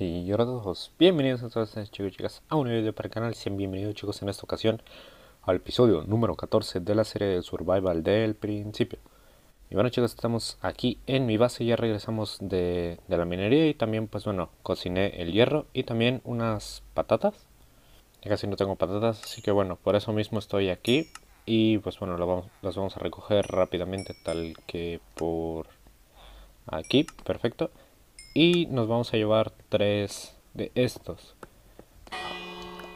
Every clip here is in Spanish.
y hola todos, bienvenidos a chicos chicas a un nuevo video para el canal, sean bienvenidos chicos en esta ocasión al episodio número 14 de la serie de Survival del principio y bueno chicos estamos aquí en mi base, ya regresamos de, la minería y también pues bueno cociné el hierro y también unas patatas ya casi no tengo patatas así que bueno por eso mismo estoy aquí y pues bueno las vamos a recoger rápidamente tal que por aquí, perfecto y nos vamos a llevar tres de estos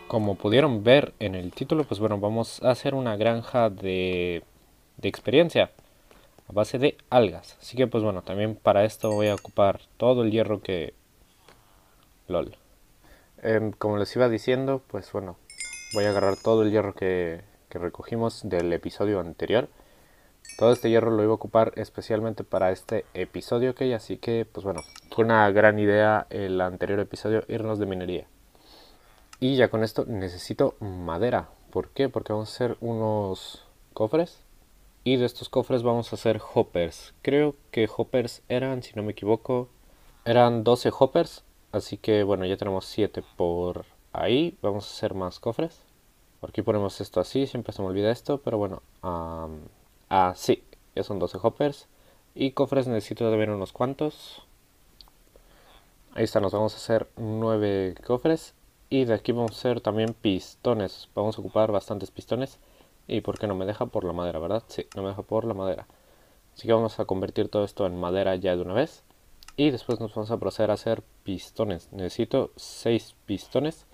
como pudieron ver en el título pues bueno vamos a hacer una granja de, experiencia a base de algas así que pues bueno también para esto voy a ocupar todo el hierro que lol em, como les iba diciendo pues bueno voy a agarrar todo el hierro que, que recogimos del episodio anterior todo este hierro lo iba a ocupar especialmente para este episodio, ok, así que pues bueno, fue una gran idea el anterior episodio irnos de minería. Y ya con esto necesito madera. ¿Por qué? Porque vamos a hacer unos cofres. Y de estos cofres vamos a hacer hoppers. Creo que hoppers eran, si no me equivoco, eran 12 hoppers. Así que bueno, ya tenemos 7 por ahí. Vamos a hacer más cofres. Por aquí ponemos esto así, siempre se me olvida esto, pero bueno. Ah, sí, ya son 12 hoppers. Y cofres necesito también unos cuantos. Ahí está, nos vamos a hacer 9 cofres. Y de aquí vamos a hacer también pistones. Vamos a ocupar bastantes pistones. ¿Y por qué no me deja? Por la madera, ¿verdad? Sí, no me deja por la madera. Así que vamos a convertir todo esto en madera ya de una vez. Y después nos vamos a proceder a hacer pistones. Necesito 6 pistones.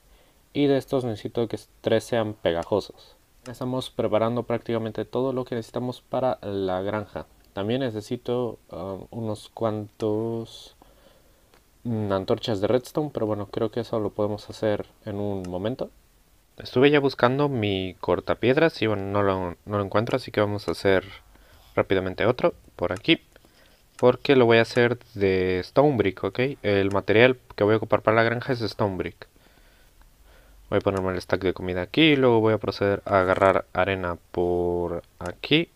Y de estos necesito que 3 sean pegajosos. Estamos preparando prácticamente todo lo que necesitamos para la granja. También necesito um, unos cuantos antorchas de redstone, pero bueno, creo que eso lo podemos hacer en un momento. Estuve ya buscando mi cortapiedras y bueno, no no lo encuentro, así que vamos a hacer rápidamente otro por aquí. Porque lo voy a hacer de stone brick, ¿ok? El material que voy a ocupar para la granja es stone brick. Voy a ponerme el stack de comida aquí. Luego voy a proceder a agarrar arena por aquí.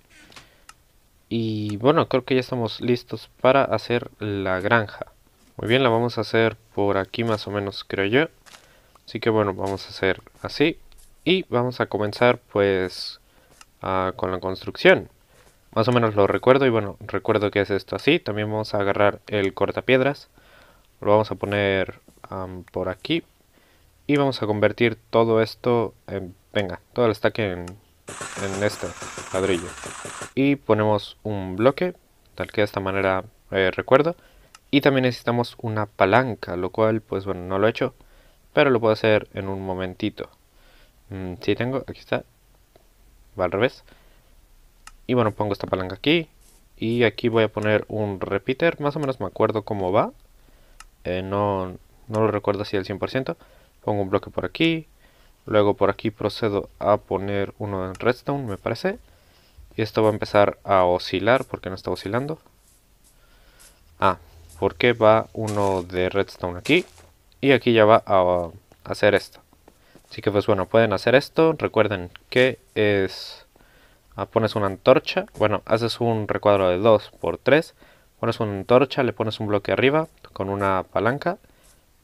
Y bueno, creo que ya estamos listos para hacer la granja. Muy bien, la vamos a hacer por aquí más o menos, creo yo. Así que bueno, vamos a hacer así. Y vamos a comenzar pues ah, con la construcción. Más o menos lo recuerdo y bueno, recuerdo que es esto así. También vamos a agarrar el cortapiedras. Lo vamos a poner por aquí, y vamos a convertir todo esto en... Venga, todo el stack en, este ladrillo. Y ponemos un bloque, tal que de esta manera eh, recuerdo. Y también necesitamos una palanca, lo cual, pues bueno, no lo he hecho. Pero lo puedo hacer en un momentito. si mm, sí tengo, aquí está. Va al revés. Y bueno, pongo esta palanca aquí. Y aquí voy a poner un repeater. Más o menos me acuerdo cómo va. Eh, no, no lo recuerdo así al 100% pongo un bloque por aquí, luego por aquí procedo a poner uno de redstone, me parece, y esto va a empezar a oscilar, porque no está oscilando. Ah, porque va uno de redstone aquí, y aquí ya va a, hacer esto. Así que pues bueno, pueden hacer esto, recuerden que es... Ah, pones una antorcha, bueno, haces un recuadro de 2 por 3 pones una antorcha, le pones un bloque arriba con una palanca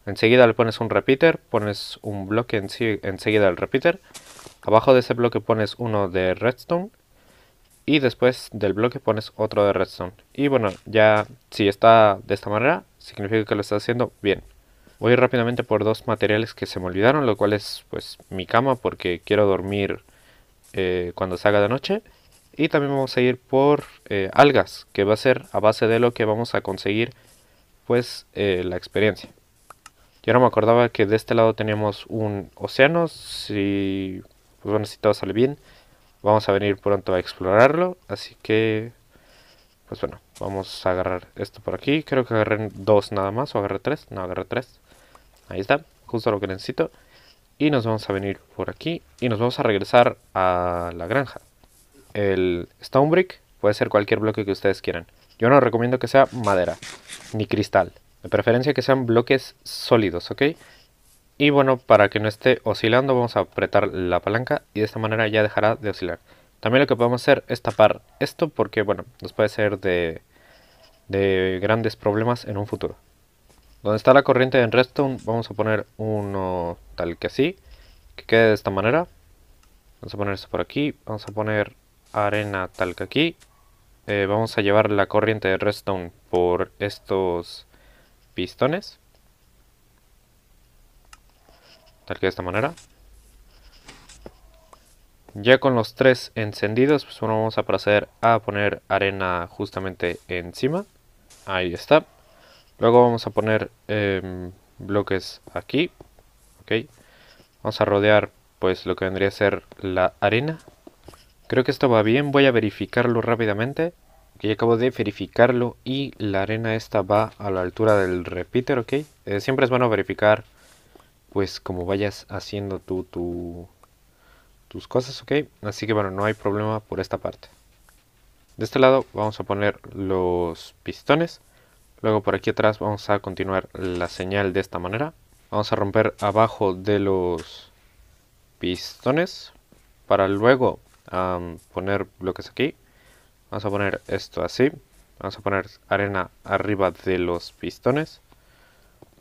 Enseguida le pones un repeater, pones un bloque en, enseguida al repeater. Abajo de ese bloque pones uno de redstone. Y después del bloque pones otro de redstone. Y bueno, ya si está de esta manera, significa que lo estás haciendo bien. Voy rápidamente por dos materiales que se me olvidaron, lo cual es pues mi cama porque quiero dormir eh, cuando se haga de noche. Y también vamos a ir por eh, algas, que va a ser a base de lo que vamos a conseguir pues eh, la experiencia. Yo no me acordaba que de este lado teníamos un océano. Si, pues bueno, si todo sale bien, vamos a venir pronto a explorarlo. Así que, pues bueno, vamos a agarrar esto por aquí. Creo que agarré dos nada más, o agarré tres. No, agarré tres. Ahí está, justo lo que necesito. Y nos vamos a venir por aquí y nos vamos a regresar a la granja. El stone brick puede ser cualquier bloque que ustedes quieran. Yo no recomiendo que sea madera ni cristal. De preferencia que sean bloques sólidos, ¿ok? Y bueno, para que no esté oscilando vamos a apretar la palanca y de esta manera ya dejará de oscilar. También lo que podemos hacer es tapar esto porque, bueno, nos puede ser de, grandes problemas en un futuro. Donde está la corriente en Redstone vamos a poner uno tal que así, que quede de esta manera. Vamos a poner esto por aquí, vamos a poner arena tal que aquí. Eh, vamos a llevar la corriente de Redstone por estos pistones. Tal que de esta manera. Ya con los tres encendidos, pues bueno, vamos a proceder a poner arena justamente encima. Ahí está. Luego vamos a poner em, bloques aquí. Ok. Vamos a rodear pues lo que vendría a ser la arena. Creo que esto va bien, voy a verificarlo rápidamente. Ok, acabo de verificarlo y la arena esta va a la altura del repeater, ok. Eh, siempre es bueno verificar, pues, como vayas haciendo tu, tus cosas, ok. Así que bueno, no hay problema por esta parte. De este lado vamos a poner los pistones. Luego por aquí atrás vamos a continuar la señal de esta manera. Vamos a romper abajo de los pistones para luego poner bloques aquí. Vamos a poner esto así. Vamos a poner arena arriba de los pistones.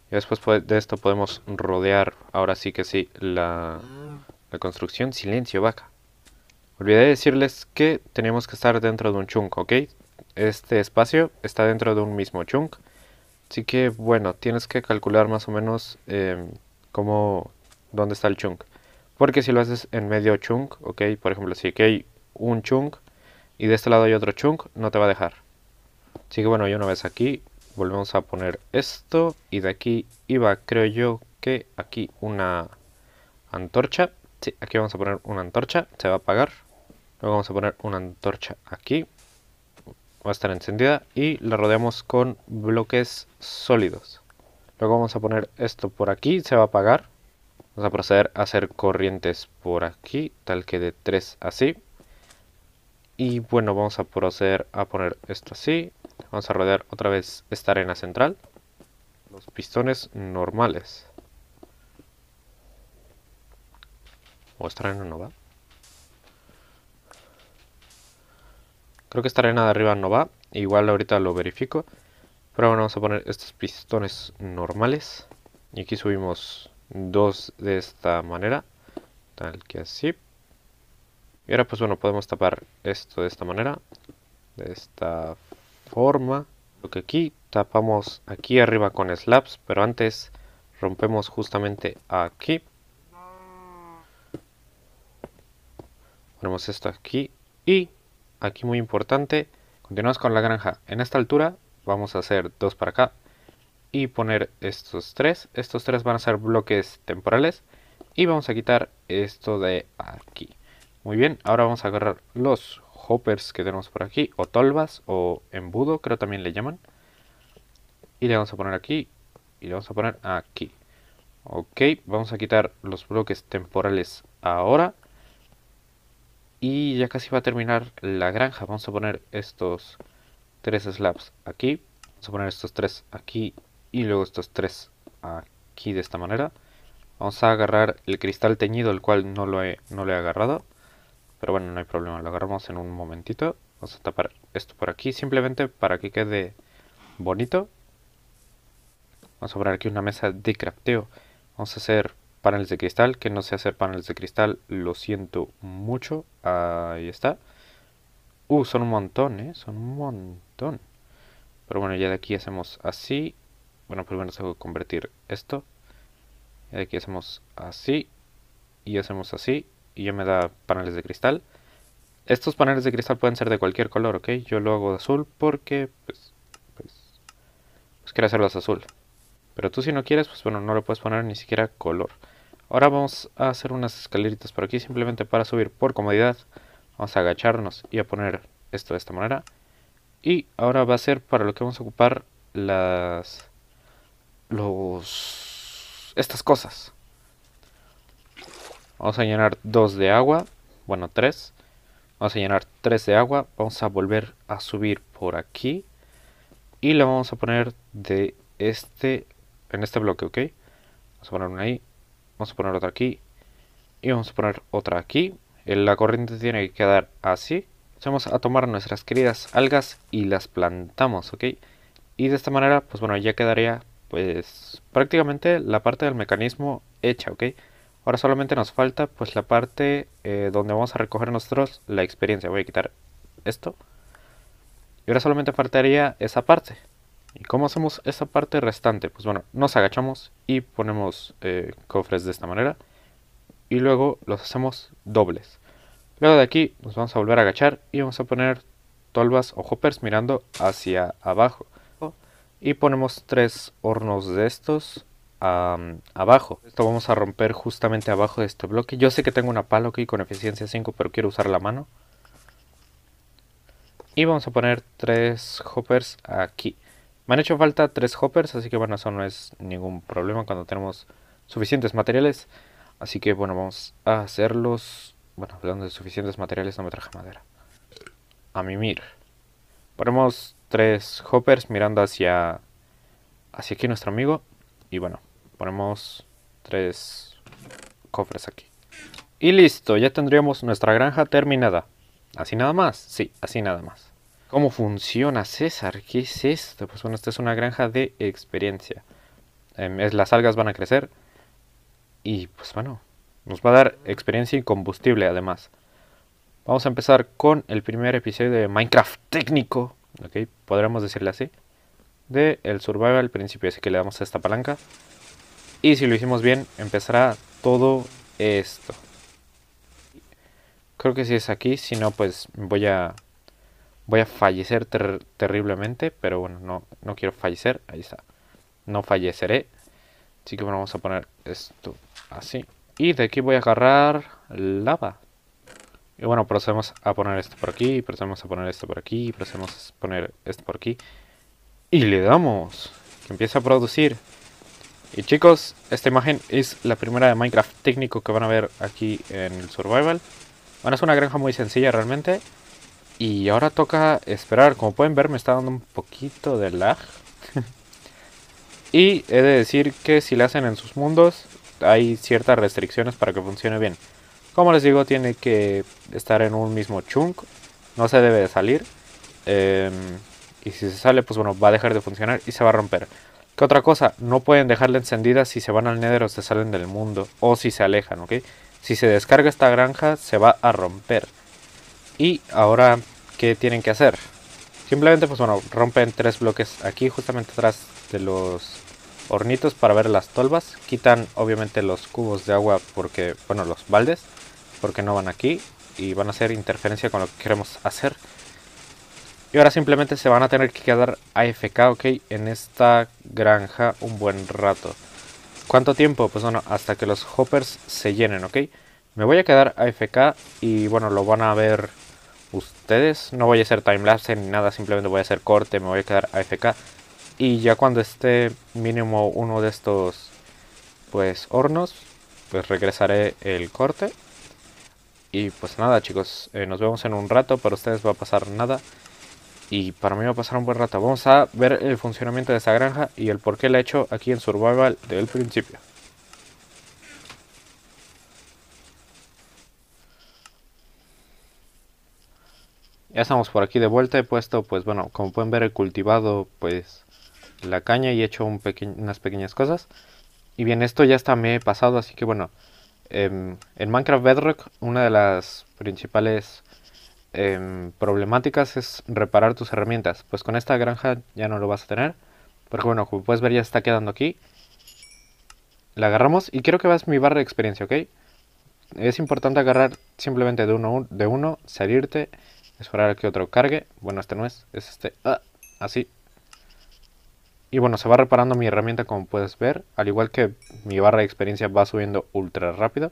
Y después de esto podemos rodear, ahora sí que sí, la, construcción. Silencio, vaca. Olvidé decirles que tenemos que estar dentro de un chunk, ¿ok? Este espacio está dentro de un mismo chunk. Así que, bueno, tienes que calcular más o menos em, cómo, dónde está el chunk. Porque si lo haces en medio chunk, ok, por ejemplo, si aquí hay un chunk, y de este lado hay otro chunk, no te va a dejar. Así que bueno, ya una vez aquí, volvemos a poner esto. Y de aquí iba, creo yo, que aquí una antorcha. Sí, aquí vamos a poner una antorcha, se va a apagar. Luego vamos a poner una antorcha aquí. Va a estar encendida y la rodeamos con bloques sólidos. Luego vamos a poner esto por aquí, se va a apagar. Vamos a proceder a hacer corrientes por aquí, tal que de 3 así. Y bueno, vamos a proceder a poner esto así. Vamos a rodear otra vez esta arena central. Los pistones normales. ¿O esta arena no va? Creo que esta arena de arriba no va. Igual ahorita lo verifico. Pero bueno, vamos a poner estos pistones normales. Y aquí subimos dos de esta manera. Tal que así. Y ahora pues bueno, podemos tapar esto de esta manera, de esta forma. Lo que aquí tapamos aquí arriba con slabs, pero antes rompemos justamente aquí. Ponemos esto aquí y aquí muy importante, continuamos con la granja. En esta altura vamos a hacer dos para acá y poner estos tres. Estos tres van a ser bloques temporales y vamos a quitar esto de aquí. Muy bien, ahora vamos a agarrar los hoppers que tenemos por aquí, o tolvas, o embudo, creo también le llaman. Y le vamos a poner aquí, y le vamos a poner aquí. Ok, vamos a quitar los bloques temporales ahora. Y ya casi va a terminar la granja. Vamos a poner estos tres slabs aquí. Vamos a poner estos tres aquí y luego estos tres aquí de esta manera. Vamos a agarrar el cristal teñido, el cual no lo he, no lo he agarrado. Pero bueno, no hay problema, lo agarramos en un momentito. Vamos a tapar esto por aquí, simplemente para que quede bonito. Vamos a poner aquí una mesa de crafteo. Vamos a hacer paneles de cristal, que no sé hacer paneles de cristal, lo siento mucho. Ahí está. Uh, son un montón, ¿eh? Son un montón. Pero bueno, ya de aquí hacemos así. Bueno, primero tengo que convertir esto. Y de aquí hacemos así. Y hacemos así y ya me da paneles de cristal. Estos paneles de cristal pueden ser de cualquier color, ¿ok? Yo lo hago de azul porque, pues, pues, pues quiero hacerlos azul. Pero tú si no quieres, pues bueno, no le puedes poner ni siquiera color. Ahora vamos a hacer unas escaleritas por aquí, simplemente para subir por comodidad. Vamos a agacharnos y a poner esto de esta manera. Y ahora va a ser para lo que vamos a ocupar las... los... estas cosas. Vamos a llenar dos de agua. Bueno, tres, Vamos a llenar tres de agua. Vamos a volver a subir por aquí. Y la vamos a poner de este, en este bloque, ¿ok? Vamos a poner una ahí. Vamos a poner otra aquí. Y vamos a poner otra aquí. Eh, la corriente tiene que quedar así. Vamos a tomar nuestras queridas algas y las plantamos, ¿ok? Y de esta manera, pues bueno, ya quedaría pues prácticamente la parte del mecanismo hecha, ¿ok? Ahora solamente nos falta pues la parte eh, donde vamos a recoger nosotros la experiencia. Voy a quitar esto. Y ahora solamente faltaría esa parte. ¿Y cómo hacemos esa parte restante? Pues bueno, nos agachamos y ponemos eh, cofres de esta manera. Y luego los hacemos dobles. Luego de aquí nos vamos a volver a agachar y vamos a poner tolvas o hoppers mirando hacia abajo. Y ponemos tres hornos de estos abajo. Esto vamos a romper justamente abajo de este bloque. Yo sé que tengo una palo aquí con eficiencia 5, pero quiero usar la mano. Y vamos a poner tres hoppers aquí. Me han hecho falta tres hoppers, así que bueno, eso no es ningún problema cuando tenemos suficientes materiales. Así que bueno, vamos a hacerlos... Bueno, hablando de suficientes materiales, no me traje madera. A mimir. Ponemos tres hoppers mirando hacia... Hacia aquí nuestro amigo. Y bueno, ponemos tres cofres aquí. Y listo, ya tendríamos nuestra granja terminada. ¿Así nada más? Sí, así nada más. ¿Cómo funciona César? ¿Qué es esto? Pues bueno, esta es una granja de experiencia. Em, las algas van a crecer. Y pues bueno, nos va a dar experiencia y combustible además. Vamos a empezar con el primer episodio de Minecraft técnico. Ok, Podríamos decirle así. De el survival al principio. Así que le damos a esta palanca. Y si lo hicimos bien, empezará todo esto. Creo que si es aquí, si no, pues voy a voy a fallecer terriblemente, pero bueno, no, quiero fallecer, ahí está. No falleceré. Así que bueno, vamos a poner esto así. Y de aquí voy a agarrar lava. Y bueno, procedemos a poner esto por aquí, procedemos a poner esto por aquí, procedemos a poner esto por aquí. Y le damos. Que empieza a producir. Y chicos, esta imagen es la primera de Minecraft técnico que van a ver aquí en el Survival. Bueno, es una granja muy sencilla realmente. Y ahora toca esperar. Como pueden ver, me está dando un poquito de lag. y he de decir que si la hacen en sus mundos, hay ciertas restricciones para que funcione bien. Como les digo, tiene que estar en un mismo chunk. No se debe de salir. Em, y si se sale, pues bueno, va a dejar de funcionar y se va a romper otra cosa? No pueden dejarla encendida si se van al Nether o se salen del mundo. O si se alejan, ¿ok? Si se descarga esta granja, se va a romper. Y ahora, ¿qué tienen que hacer? Simplemente, pues bueno, rompen tres bloques aquí, justamente atrás de los hornitos para ver las tolvas. Quitan, obviamente, los cubos de agua porque, bueno, los baldes, porque no van aquí y van a hacer interferencia con lo que queremos hacer. Y ahora simplemente se van a tener que quedar AFK, ok, en esta granja un buen rato. ¿Cuánto tiempo? Pues bueno, hasta que los hoppers se llenen, ok. Me voy a quedar AFK y bueno, lo van a ver ustedes. No voy a hacer timelapse ni nada, simplemente voy a hacer corte, me voy a quedar AFK. Y ya cuando esté mínimo uno de estos, pues, hornos, pues regresaré el corte. Y pues nada chicos, eh, nos vemos en un rato, para ustedes va a pasar nada y para mí va a pasar un buen rato. Vamos a ver el funcionamiento de esa granja y el por qué la he hecho aquí en Survival del principio. Ya estamos por aquí de vuelta, he puesto, pues bueno, como pueden ver he cultivado pues la caña y he hecho unas pequeñas cosas. Y bien, esto ya está me he pasado, así que bueno, em, en Minecraft Bedrock una de las principales Em, problemáticas es reparar tus herramientas. Pues con esta granja ya no lo vas a tener. Porque bueno, como puedes ver ya está quedando aquí. La agarramos y quiero que veas mi barra de experiencia, ¿ok? Es importante agarrar simplemente de uno, de uno salirte, esperar a que otro cargue. Bueno, este no es, es este. Ah, así. Y bueno, se va reparando mi herramienta como puedes ver. Al igual que mi barra de experiencia va subiendo ultra rápido.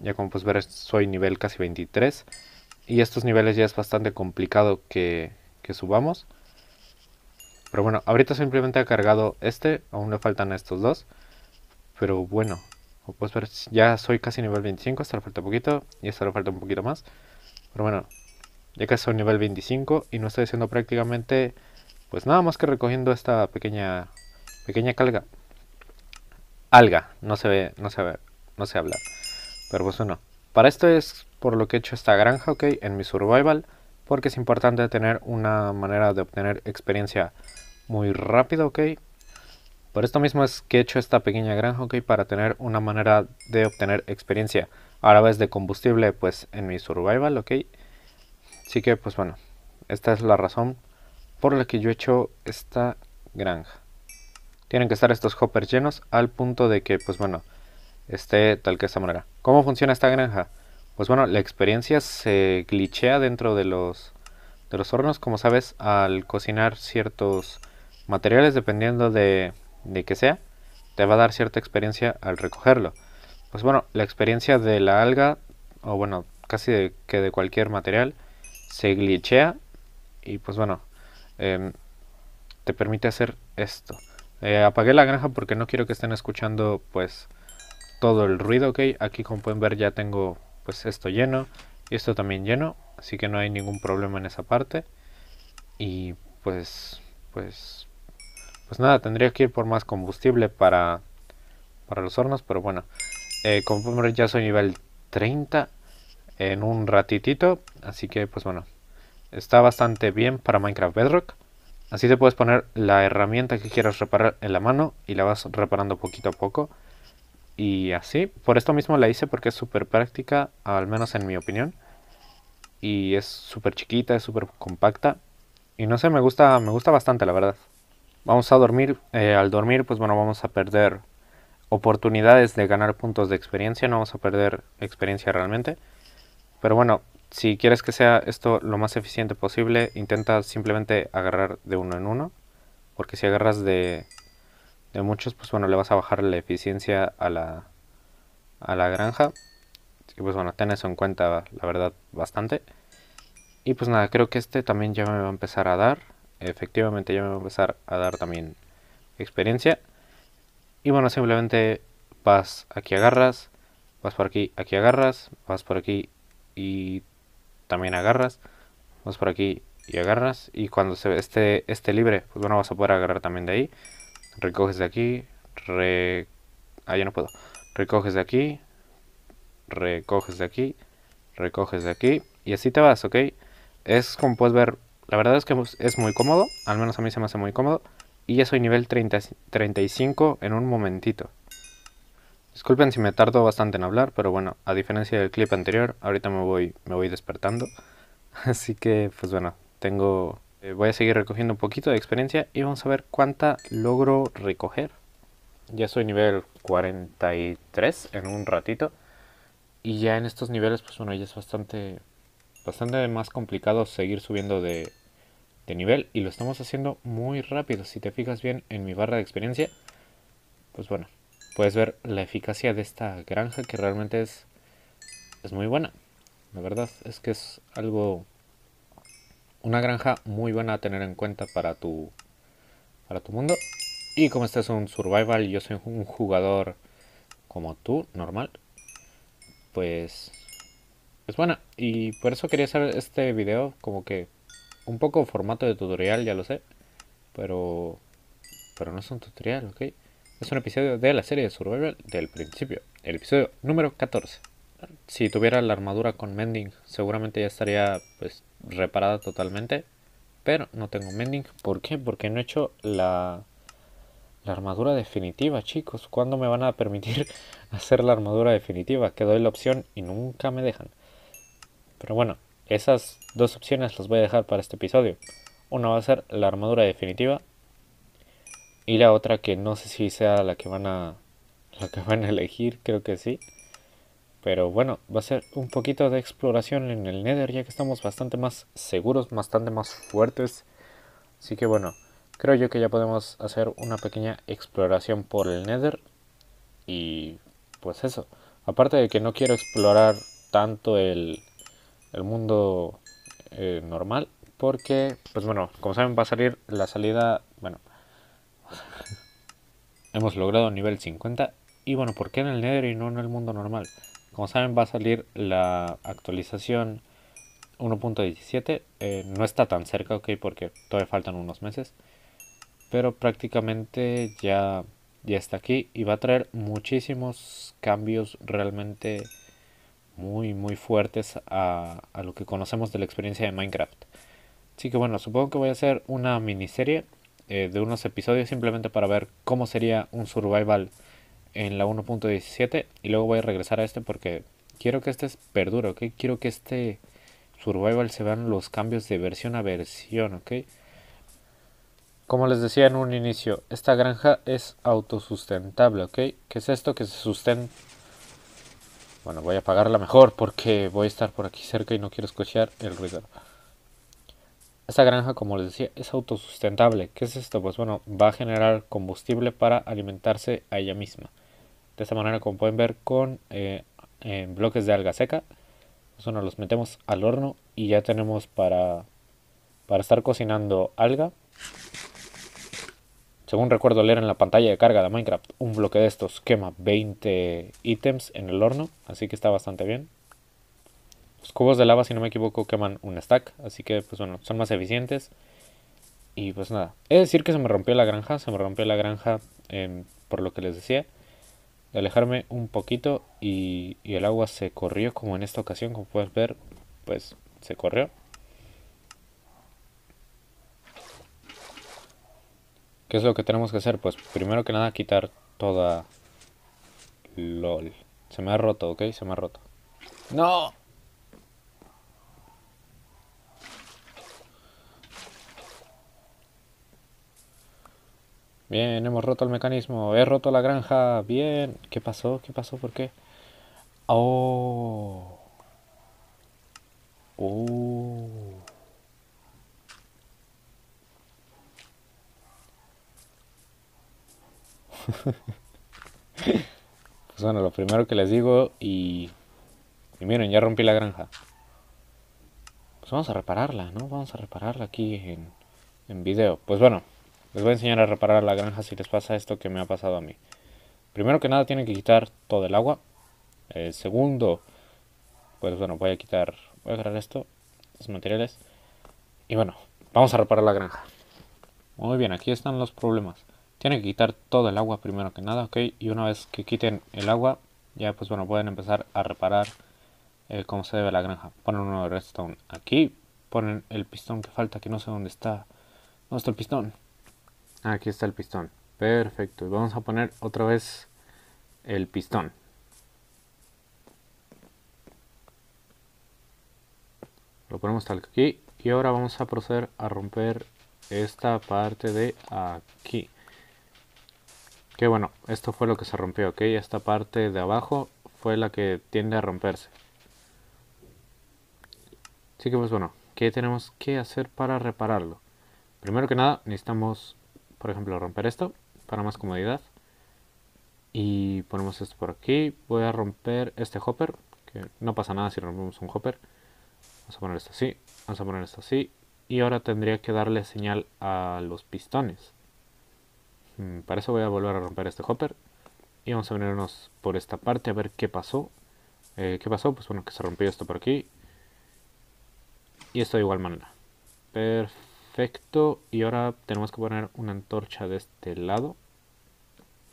ya como puedes ver soy nivel casi 23 y estos niveles ya es bastante complicado que, subamos. Pero bueno, ahorita simplemente ha cargado este, aún le faltan estos dos. Pero bueno, pues ya soy casi nivel 25, hasta le falta poquito, y hasta le falta un poquito más. Pero bueno, ya casi soy nivel 25 y no estoy haciendo prácticamente, pues nada más que recogiendo esta pequeña, pequeña calga. Alga, no se ve, no se ve, no se habla. Pero pues bueno. Para esto es por lo que he hecho esta granja, ok, en mi survival, porque es importante tener una manera de obtener experiencia muy rápido, ok. Por esto mismo es que he hecho esta pequeña granja, ok, para tener una manera de obtener experiencia a la vez de combustible, pues en mi survival, ok. Así que, pues bueno, esta es la razón por la que yo he hecho esta granja. Tienen que estar estos hoppers llenos al punto de que, pues bueno, esté tal que esta manera. ¿Cómo funciona esta granja? Pues bueno, la experiencia se glitchea dentro de los, de los hornos, como sabes, al cocinar ciertos materiales, dependiendo de, de que sea, te va a dar cierta experiencia al recogerlo. Pues bueno, la experiencia de la alga, o bueno, casi de, que de cualquier material, se glitchea y pues bueno, em, te permite hacer esto. Eh, apagué la granja porque no quiero que estén escuchando pues todo el ruido, ok. Aquí como pueden ver ya tengo pues esto lleno y esto también lleno, así que no hay ningún problema en esa parte. Y pues, pues, pues nada, tendría que ir por más combustible para, para los hornos, pero bueno. Eh, como pueden ver ya soy nivel 30 en un ratitito, así que pues bueno. Está bastante bien para Minecraft Bedrock. Así te puedes poner la herramienta que quieras reparar en la mano y la vas reparando poquito a poco. Y así, por esto mismo la hice porque es súper práctica, al menos en mi opinión. Y es súper chiquita, es súper compacta. Y no sé, me gusta, me gusta bastante, la verdad. Vamos a dormir, eh, al dormir, pues bueno, vamos a perder oportunidades de ganar puntos de experiencia, no vamos a perder experiencia realmente. Pero bueno, si quieres que sea esto lo más eficiente posible, intenta simplemente agarrar de uno en uno, porque si agarras de de muchos, pues bueno, le vas a bajar la eficiencia a la, a la granja. Así que pues bueno, ten eso en cuenta, la verdad, bastante. Y pues nada, creo que este también ya me va a empezar a dar. Efectivamente ya me va a empezar a dar también experiencia. Y bueno, simplemente vas aquí agarras, vas por aquí, aquí agarras, vas por aquí y también agarras, vas por aquí y agarras. Y cuando se esté, esté este libre, pues bueno, vas a poder agarrar también de ahí recoges de aquí, re... ah, no puedo, recoges de aquí, recoges de aquí, recoges de aquí, y así te vas, ¿ok? Es como puedes ver, la verdad es que es muy cómodo, al menos a mí se me hace muy cómodo, y ya soy nivel 35 en un momentito. Disculpen si me tardo bastante en hablar, pero bueno, a diferencia del clip anterior, ahorita me voy, me voy despertando. Así que, pues bueno, tengo eh, voy a seguir recogiendo un poquito de experiencia y vamos a ver cuánta logro recoger. Ya soy nivel 43 en un ratito. Y ya en estos niveles, pues bueno, ya es bastante, bastante más complicado seguir subiendo de, de nivel. Y lo estamos haciendo muy rápido. Si te fijas bien en mi barra de experiencia, pues bueno, puedes ver la eficacia de esta granja que realmente es, es muy buena. La verdad es que es algo una granja muy buena a tener en cuenta para tu, para tu mundo. Y como este es un survival y yo soy un jugador como tú, normal, pues es buena. Y por eso quería hacer este video como que un poco formato de tutorial, ya lo sé. Pero, pero no es un tutorial, ¿ok? Es un episodio de la serie de survival del principio. El episodio número 14 si tuviera la armadura con Mending, seguramente ya estaría pues reparada totalmente. Pero no tengo Mending. ¿Por qué? Porque no he hecho la, la armadura definitiva, chicos. ¿Cuándo me van a permitir hacer la armadura definitiva? Que doy la opción y nunca me dejan. Pero bueno, esas dos opciones las voy a dejar para este episodio. Una va a ser la armadura definitiva. Y la otra que no sé si sea la que van a, la que van a elegir, creo que sí. Pero bueno, va a ser un poquito de exploración en el Nether ya que estamos bastante más seguros, bastante más fuertes. Así que bueno, creo yo que ya podemos hacer una pequeña exploración por el Nether. Y pues eso. Aparte de que no quiero explorar tanto el, mundo eh, normal. Porque, pues bueno, como saben va a salir la salida... Bueno, hemos logrado nivel 50. Y bueno, ¿por qué en el Nether y no en el mundo normal? Como saben va a salir la actualización 1.17. Eh, no está tan cerca, ok, porque todavía faltan unos meses. Pero prácticamente ya, ya está aquí y va a traer muchísimos cambios realmente muy, muy fuertes a, lo que conocemos de la experiencia de Minecraft. Así que bueno, supongo que voy a hacer una miniserie eh, de unos episodios simplemente para ver cómo sería un survival en la 1.17 y luego voy a regresar a este porque quiero que este perdure, ¿ok? Quiero que este survival se vean los cambios de versión a versión, ¿ok? Como les decía en un inicio, esta granja es autosustentable, ¿ok? ¿Qué es esto que se sustenta? Bueno, voy a apagarla mejor porque voy a estar por aquí cerca y no quiero escuchar el ruido. Esta granja, como les decía, es autosustentable. ¿Qué es esto? Pues bueno, va a generar combustible para alimentarse a ella misma de esta manera como pueden ver con eh, bloques de alga seca eso nos los metemos al horno y ya tenemos para para estar cocinando alga según recuerdo leer en la pantalla de carga de Minecraft, un bloque de estos quema 20 ítems en el horno, así que está bastante bien. Los cubos de lava, si no me equivoco, queman un stack, así que pues bueno, son más eficientes. Y pues nada, es decir que se me rompió la granja, se me rompió la granja em, por lo que les decía alejarme un poquito y, y el agua se corrió como en esta ocasión, como puedes ver, pues se corrió. ¿Qué es lo que tenemos que hacer? Pues primero que nada quitar toda... LOL. Se me ha roto, ¿ok? Se me ha roto. ¡No! Bien, hemos roto el mecanismo. He roto la granja. Bien. ¿Qué pasó? ¿Qué pasó? ¿Por qué? Oh. Oh. pues bueno, lo primero que les digo y... Y miren, ya rompí la granja. Pues vamos a repararla, ¿no? Vamos a repararla aquí en, en video. Pues bueno, les voy a enseñar a reparar la granja si les pasa esto que me ha pasado a mí. Primero que nada tienen que quitar todo el agua. El eh, segundo, pues bueno, voy a quitar, voy a agarrar esto, los materiales. Y bueno, vamos a reparar la granja. Muy bien, aquí están los problemas. Tienen que quitar todo el agua primero que nada, ok. Y una vez que quiten el agua, ya pues bueno, pueden empezar a reparar eh, como se debe la granja. Ponen uno de redstone aquí, ponen el pistón que falta, que no sé dónde está. ¿Dónde está el pistón? Aquí está el pistón. Perfecto. Y vamos a poner otra vez el pistón. Lo ponemos tal aquí. Y ahora vamos a proceder a romper esta parte de aquí. Que bueno, esto fue lo que se rompió, ¿ok? Esta parte de abajo fue la que tiende a romperse. Así que pues bueno, ¿qué tenemos que hacer para repararlo? Primero que nada, necesitamos por ejemplo, romper esto para más comodidad. Y ponemos esto por aquí. Voy a romper este hopper, que no pasa nada si rompemos un hopper. Vamos a poner esto así, vamos a poner esto así. Y ahora tendría que darle señal a los pistones. Mm, para eso voy a volver a romper este hopper. Y vamos a venirnos por esta parte a ver qué pasó. Eh, ¿Qué pasó? Pues bueno, que se rompió esto por aquí. Y esto de igual manera. Perfecto. Perfecto. Y ahora tenemos que poner una antorcha de este lado.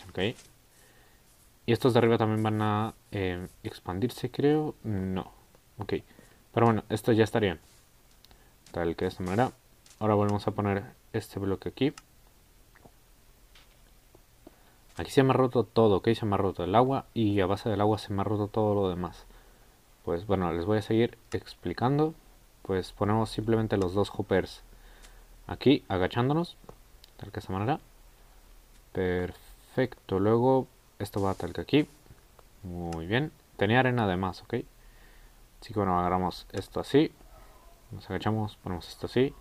Ok. Y estos de arriba también van a eh, expandirse, creo. No. Ok. Pero bueno, Esto ya estaría Tal que de esta manera. Ahora volvemos a poner este bloque aquí. Aquí se me ha roto todo, ¿ok? Se me ha roto el agua y a base del agua se me ha roto todo lo demás. Pues bueno, les voy a seguir explicando. Pues ponemos simplemente los dos hoppers aquí agachándonos tal que esta manera perfecto luego esto va tal que aquí muy bien tenía arena además ok así que bueno agarramos esto así nos agachamos ponemos esto así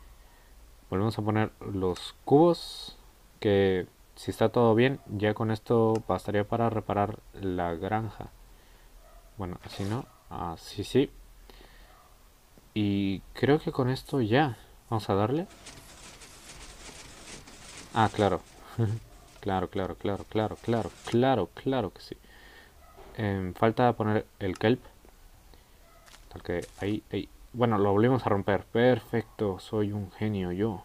volvemos a poner los cubos que si está todo bien ya con esto bastaría para reparar la granja bueno así no así sí y creo que con esto ya vamos a darle Ah, claro. claro, claro, claro, claro, claro, claro, claro que sí. Em, falta poner el kelp. Tal ahí, ahí. Bueno, lo volvemos a romper. Perfecto, soy un genio yo.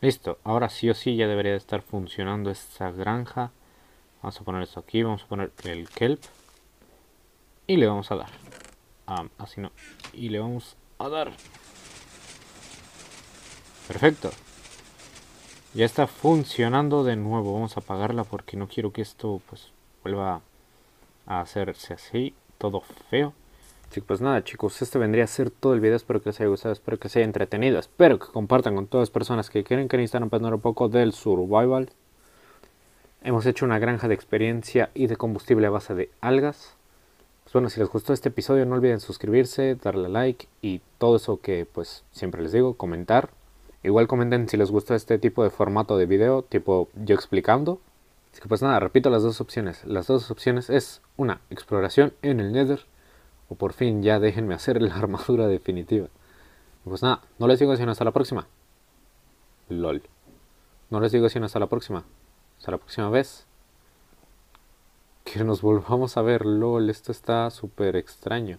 Listo, ahora sí o sí ya debería de estar funcionando esta granja. Vamos a poner esto aquí, vamos a poner el kelp. Y le vamos a dar. así no. Y le vamos a dar. Perfecto. Ya está funcionando de nuevo. Vamos a apagarla porque no quiero que esto pues vuelva a hacerse así. Todo feo. que pues nada chicos, este vendría a ser todo el video, espero que les haya gustado, espero que haya entretenido, espero que compartan con todas las personas que quieren que necesitan aprender un poco del survival. Hemos hecho una granja de experiencia y de combustible a base de algas. Pues bueno, si les gustó este episodio no olviden suscribirse, darle like y todo eso que pues siempre les digo, comentar. Igual comenten si les gusta este tipo de formato de video, tipo yo explicando. Así que pues nada, repito las dos opciones. Las dos opciones es una, exploración en el Nether, o por fin ya déjenme hacer la armadura definitiva. pues nada, no les digo sino hasta la próxima. LOL. No les digo sino hasta la próxima. Hasta la próxima vez. Que nos volvamos a ver, LOL. Esto está súper extraño.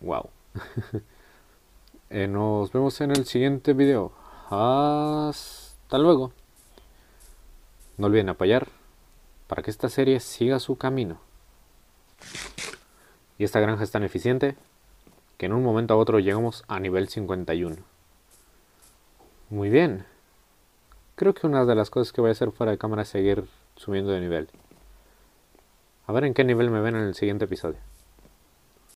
wow. Eh, nos vemos en el siguiente video. Hasta luego. No olviden apoyar para que esta serie siga su camino. Y esta granja es tan eficiente que en un momento a otro llegamos a nivel 51. Muy bien. Creo que una de las cosas que voy a hacer fuera de cámara es seguir subiendo de nivel. A ver en qué nivel me ven en el siguiente episodio.